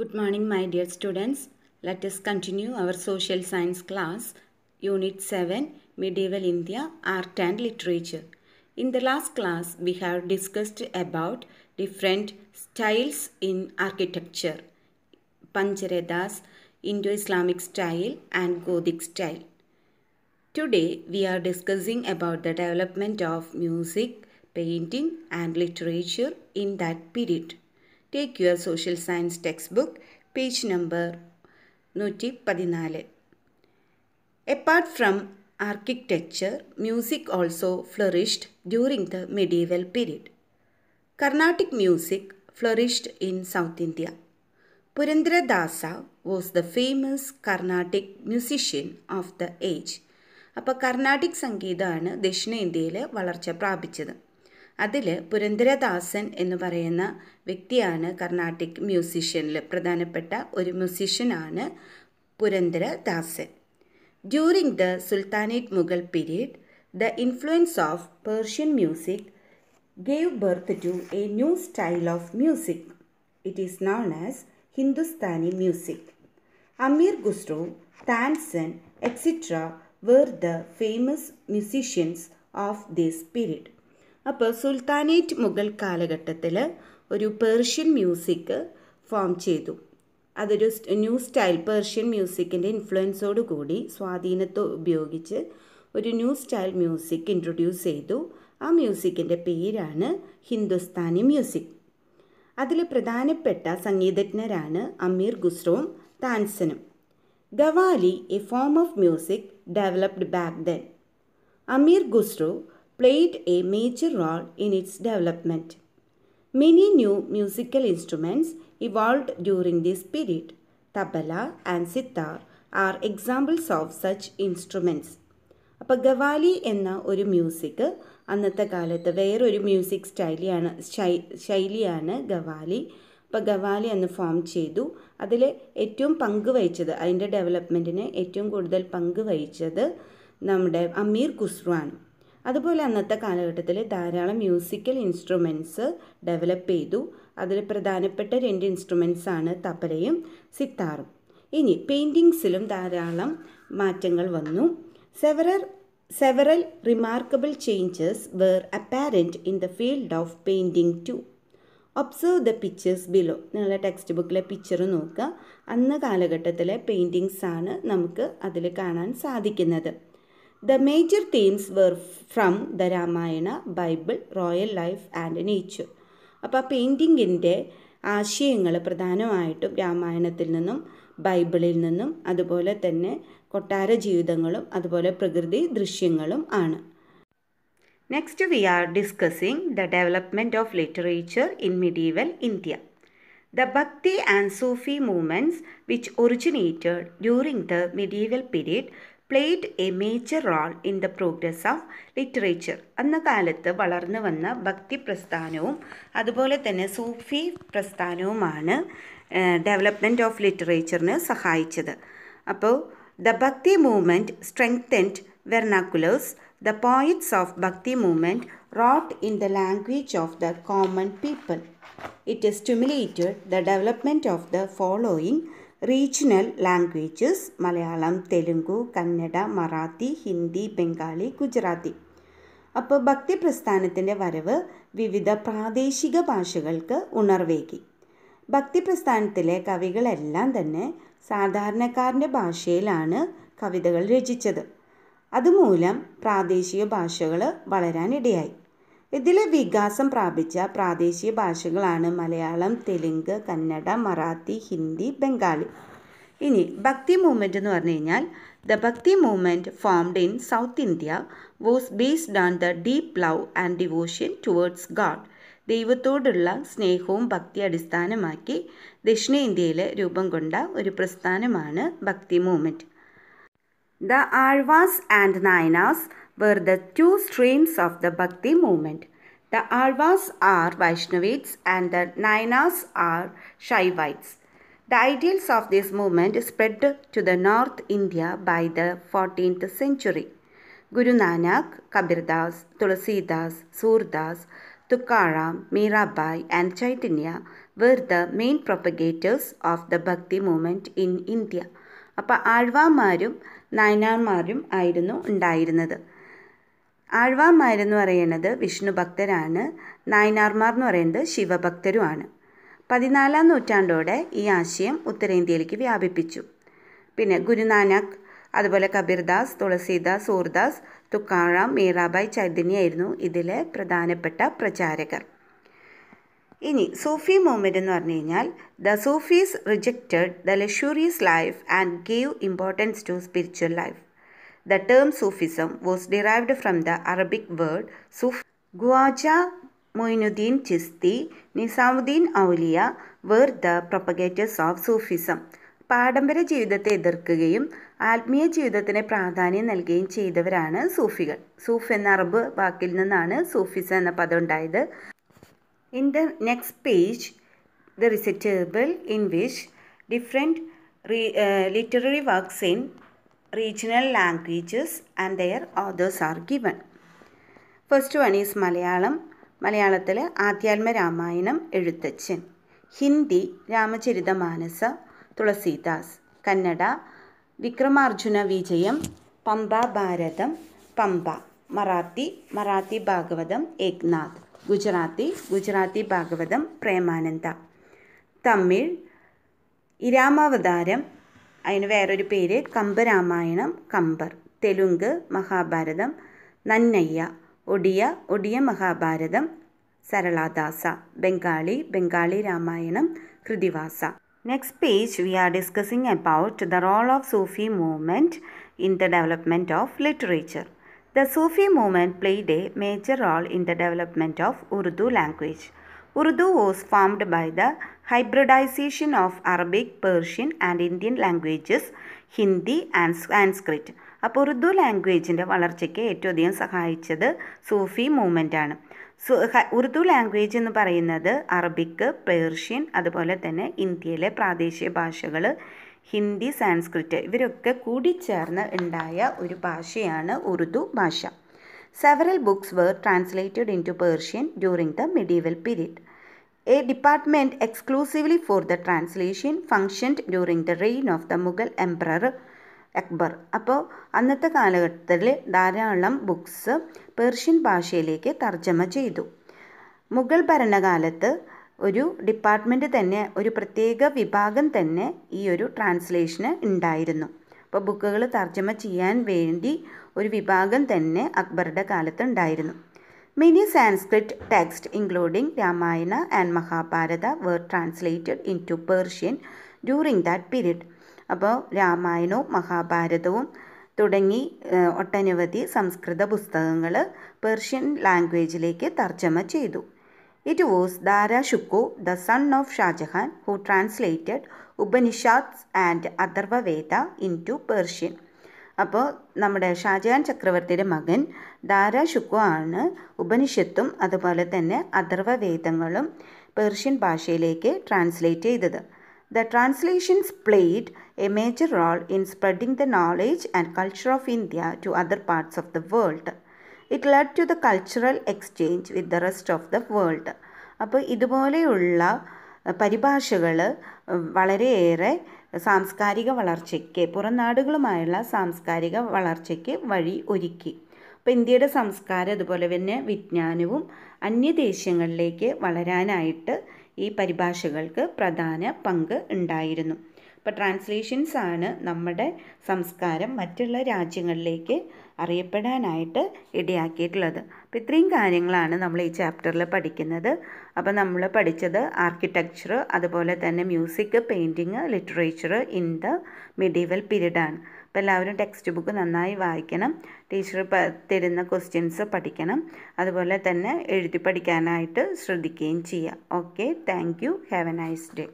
Good morning my dear students. Let us continue our social science class, Unit 7, Medieval India, Art and Literature. In the last class, we have discussed about different styles in architecture, Pancharathas, Indo-Islamic style and Gothic style. Today, we are discussing about the development of music, painting and literature in that period. Take your social science text book page number നൂറ്റി പതിനാല് apart from architecture music also flourished during the medieval period Carnatic music flourished in South India Purandaradasa was the famous Carnatic musician of the age അപ്പോൾ Carnatic സംഗീതമാണ് ദക്ഷിണേന്ത്യയിൽ വളർച്ച പ്രാപിച്ചത് അതിൽ പുരന്ദരദാസൻ എന്ന് പറയുന്ന വ്യക്തിയാണ് കർണാട്ടിക് മ്യൂസീഷ്യനിൽ പ്രധാനപ്പെട്ട ഒരു മ്യൂസീഷ്യനാണ് Purandaradasan during the sultanate Mughal period the influence of Persian music gave birth to a new style of music it is known as Hindustani music Amir Khusrau Tansen etcetera were the famous musicians of this period അപ്പോൾ സുൽത്താനേറ്റ് മുഗൾ കാലഘട്ടത്തിൽ ഒരു Persian music form ചെയ്തു അതൊരു new style Persian മ്യൂസിക്കിൻ്റെ ഇൻഫ്ലുവൻസോട് കൂടി സ്വാധീനത്തെ ഉപയോഗിച്ച് ഒരു ന്യൂ സ്റ്റൈൽ മ്യൂസിക് ഇൻട്രൊഡ്യൂസ് ചെയ്തു ആ മ്യൂസിക്കിൻ്റെ പേരാണ് ഹിന്ദുസ്ഥാനി മ്യൂസിക് അതിൽ പ്രധാനപ്പെട്ട സംഗീതജ്ഞരാണ് അമീർ ഖുസ്രുവും താൻസനും qawwali a form of music developed back then Amir Khusrau played a major role in its development. Many new musical instruments evolved during this period. Tabla and sitar are examples of such instruments അപ്പോൾ ഗവാലി എന്ന ഒരു music അന്നത്തെ കാലത്ത് വേറൊരു music സ്റ്റൈലിയാണ് ശൈലിയാണ് ഗവാലി അപ്പോൾ ഗവാലി അന്ന് form ചെയ്തു അതിൽ ഏറ്റവും പങ്കുവഹിച്ചത് അതിൻ്റെ ഡെവലപ്മെൻറ്റിന് ഏറ്റവും കൂടുതൽ പങ്കുവഹിച്ചത് നമ്മുടെ അമീർ ഖുസ്രു ആണ് അതുപോലെ അന്നത്തെ കാലഘട്ടത്തിൽ ധാരാളം മ്യൂസിക്കൽ ഇൻസ്ട്രുമെൻറ്റ്സ് ഡെവലപ്പ് ചെയ്തു അതിൽ പ്രധാനപ്പെട്ട രണ്ട് ഇൻസ്ട്രുമെൻറ്റ്സ് ആണ് തപ്പലയും സിത്താറും ഇനി പെയിൻറ്റിങ്സിലും ധാരാളം മാറ്റങ്ങൾ വന്നു several several remarkable changes were apparent in the field of painting to observe the pictures below നിങ്ങളുടെ ടെക്സ്റ്റ് ബുക്കിലെ പിക്ചർ നോക്കുക അന്ന് കാലഘട്ടത്തിലെ പെയിൻറ്റിങ്സാണ് നമുക്ക് അതിൽ കാണാൻ സാധിക്കുന്നത് the major themes were from the Ramayana Bible royal life and nature അപ്പോൾ ആ പെയിൻറ്റിങ്ങിൻ്റെ ആശയങ്ങൾ പ്രധാനമായിട്ടും രാമായണത്തിൽ നിന്നും ബൈബിളിൽ നിന്നും അതുപോലെ തന്നെ കൊട്ടാര ജീവിതങ്ങളും അതുപോലെ പ്രകൃതി ദൃശ്യങ്ങളും ആണ് next we are discussing the development of literature in medieval India the Bhakti and Sufi movements which originated during the medieval period played a major role in the progress of literature അന്ന കാലത്ത് വളർന്നു വന്ന ഭക്തി പ്രസ്ഥാനവും അതുപോലെ തന്നെ സൂഫി പ്രസ്ഥാനവുമാണ് ഡെവലപ്മെൻറ്റ് ഓഫ് ലിറ്ററേച്ചറിന് സഹായിച്ചത് അപ്പോൾ the Bhakti movement strengthened vernaculars the poets of Bhakti movement wrote in the language of the common people it stimulated the development of the following regional languages Malayalam Telugu Kannada Marathi Hindi Bengali Gujarati അപ്പോൾ ഭക്തി പ്രസ്ഥാനത്തിൻ്റെ വരവ് വിവിധ പ്രാദേശിക ഭാഷകൾക്ക് ഉണർവേകി ഭക്തി പ്രസ്ഥാനത്തിലെ കവികളെല്ലാം തന്നെ സാധാരണക്കാരൻ്റെ ഭാഷയിലാണ് കവിതകൾ രചിച്ചത് അതുമൂലം പ്രാദേശിക ഭാഷകൾ വളരാനിടയായി ഇതിൽ വികാസം പ്രാപിച്ച പ്രാദേശിക ഭാഷകളാണ് മലയാളം തെലുങ്ക് കന്നഡ മറാത്തി ഹിന്ദി ബംഗാളി ഇനി ഭക്തി മൂവ്മെൻ്റ് എന്ന് പറഞ്ഞു കഴിഞ്ഞാൽ the Bhakti movement formed in South India was based on the deep love and devotion towards God ദൈവത്തോടുള്ള സ്നേഹവും ഭക്തി അടിസ്ഥാനമാക്കി ദക്ഷിണേന്ത്യയിൽ രൂപം കൊണ്ട ഒരു പ്രസ്ഥാനമാണ് Bhakti movement the Alvars and Nayanars were the two streams of the Bhakti movement. The arvas are Vaishnavites and the Nainas are Shaivites. The ideals of this movement spread to the North India by the 14th century. Guru Nanak, Kabir Das, Tulsi Das, Surdas, Tukaram, Mirabai and Chaitanya were the main propagators of the Bhakti movement in India. അപ്പോൾ ആഴ്വാമാരും നയനാന്മാരും ആയിരുന്നു ഉണ്ടായിരുന്നത് എന്ന് പറയുന്നത് വിഷ്ണു ഭക്തരാണ് നായനാർമാർ എന്ന് പറയുന്നത് ശിവഭക്തരുമാണ് പതിനാലാം നൂറ്റാണ്ടോടെ ഈ ആശയം ഉത്തരേന്ത്യയിലേക്ക് വ്യാപിപ്പിച്ചു പിന്നെ ഗുരുനാനക് അതുപോലെ കബീർദാസ് തുളസീദാസ് സൂർദാസ് തുക്കാറാം മീറാബായ് ചൈതന്യായിരുന്നു ഇതിലെ പ്രധാനപ്പെട്ട പ്രചാരകർ ഇനി സൂഫി മൂവ്മെൻ്റ് എന്ന് പറഞ്ഞു കഴിഞ്ഞാൽ the sufis rejected the luxurious life and gave importance to spiritual life The term Sufism was derived from the Arabic word Suf. Ghuaja Moinuddin Chishti, Nizamuddin Aulia were the propagators of Sufism. പാരമ്പര്യ ജീവിതത്തെ എതിർക്കുകയും ആത്മീയ ജീവിതത്തിന് പ്രാധാന്യം നൽകുകയും ചെയ്തവരാണ് സൂഫികൾ സൂഫ് എന്ന അറബ് വാക്കിൽ നിന്നാണ് സൂഫിസ് എന്ന പദം ഉണ്ടായത് in the next page there is a table in which different literary works in regional languages and their authors are given first one is Malayalam മലയാളത്തിൽ ആധ്യാത്മ രാമായണം എഴുത്തച്ഛൻ ഹിന്ദി രാമചരിത മാനസ തുളസീദാസ് കന്നഡ വിക്രമാർജുന വിജയം പമ്പ ഭാരതം പമ്പ മറാത്തി മറാത്തി ഭാഗവതം ഏക്നാഥ് ഗുജറാത്തി ഗുജറാത്തി ഭാഗവതം പ്രേമാനന്ദ തമിഴ് ഇരാമാവതാരം അതിന് വേറൊരു പേര് Kambaramayanam Kambar Telugu Mahabharatam Nannaya Odia Odia Mahabharatam Saraladasa Bengali Bengali Ramayanam Krittivasa next page we are discussing about the role of sufi movement in the development of literature the sufi movement played a major role in the development of Urdu language Urdu was formed by the hybridization of Arabic Persian and Indian languages Hindi and Sanskrit അപ്പോൾ ഉറുദു ലാംഗ്വേജിൻ്റെ വളർച്ചയ്ക്ക് ഏറ്റവും അധികം സഹായിച്ചത് സൂഫി മൂവ്മെൻ്റാണ് സു Urdu language എന്ന് പറയുന്നത് അറബിക്ക് Persian അതുപോലെ തന്നെ ഇന്ത്യയിലെ പ്രാദേശിക ഭാഷകൾ ഹിന്ദി സാൻസ്ക്രിറ്റ് ഇവരൊക്കെ കൂടിച്ചേർന്ന് ഉണ്ടായ ഒരു ഭാഷയാണ് ഉറുദു ഭാഷ Several books were translated into Persian during the medieval period. A department exclusively for the translation functioned during the reign of the Mughal Emperor Akbar അപ്പോൾ അന്നത്തെ കാലഘട്ടത്തിൽ ധാരാളം ബുക്സ് പേർഷ്യൻ ഭാഷയിലേക്ക് തർജ്ജമ ചെയ്തു മുഗൾ ഭരണകാലത്ത് ഒരു ഡിപ്പാർട്ട്മെൻറ്റ് തന്നെ ഒരു പ്രത്യേക വിഭാഗം തന്നെ ഈ ഒരു ട്രാൻസ്ലേഷന് ഉണ്ടായിരുന്നു അപ്പോൾ ബുക്കുകൾ തർജ്ജമ ചെയ്യാൻ വേണ്ടി ഒരു വിഭാഗം തന്നെ അക്ബറുടെ കാലത്ത് ഉണ്ടായിരുന്നു many Sanskrit text including Ramayana and Mahabharata were translated into Persian during that period അപ്പോൾ രാമായണവും മഹാഭാരതവും തുടങ്ങി ഒട്ടനവധി സംസ്കൃത പുസ്തകങ്ങൾ പേർഷ്യൻ ലാംഗ്വേജിലേക്ക് തർജ്ജമ ചെയ്തു it was Dara Shukoh the son of Shahjahan who translated Upanishads and Atharvaveda into Persian അപ്പോൾ നമ്മുടെ ഷാജഹാൻ ചക്രവർത്തിയുടെ മകൻ ദാരാ ശുക്കു ആണ് ഉപനിഷത്തും അതുപോലെ തന്നെ അഥർവ വേദങ്ങളും പേർഷ്യൻ ഭാഷയിലേക്ക് ട്രാൻസ്ലേറ്റ് ചെയ്തത് the translations played a major role in spreading the knowledge and culture of India to other parts of the world it led to the cultural exchange with the rest of the world അപ്പോൾ ഇതുപോലെയുള്ള പരിഭാഷകൾ വളരെയേറെ സാംസ്കാരിക വളർച്ചയ്ക്ക് പുറം നാടുകളുമായുള്ള സാംസ്കാരിക വളർച്ചയ്ക്ക് വഴി ഒരുക്കി അപ്പോൾ ഇന്ത്യയുടെ സംസ്കാരം അതുപോലെ തന്നെ വിജ്ഞാനവും അന്യദേശങ്ങളിലേക്ക് വളരാനായിട്ട് ഈ പരിഭാഷകൾക്ക് പ്രധാന പങ്ക് ഉണ്ടായിരുന്നു ഇപ്പോൾ ട്രാൻസ്ലേഷൻസ് ആണ് നമ്മുടെ സംസ്കാരം മറ്റുള്ള രാജ്യങ്ങളിലേക്ക് അറിയപ്പെടാനായിട്ട് ഇടയാക്കിയിട്ടുള്ളത് അപ്പം ഇത്രയും കാര്യങ്ങളാണ് നമ്മൾ ഈ ചാപ്റ്ററിൽ പഠിക്കുന്നത് അപ്പം നമ്മൾ പഠിച്ചത് ആർക്കിടെക്ചർ അതുപോലെ തന്നെ music painting literature in the medieval പീരീഡാണ് അപ്പോൾ എല്ലാവരും ടെക്സ്റ്റ് ബുക്ക് നന്നായി വായിക്കണം ടീച്ചർ തരുന്ന ക്വസ്റ്റ്യൻസ് പഠിക്കണം അതുപോലെ തന്നെ എഴുതി പഠിക്കാനായിട്ട് ശ്രദ്ധിക്കുകയും ചെയ്യുക okay thank you have a nice day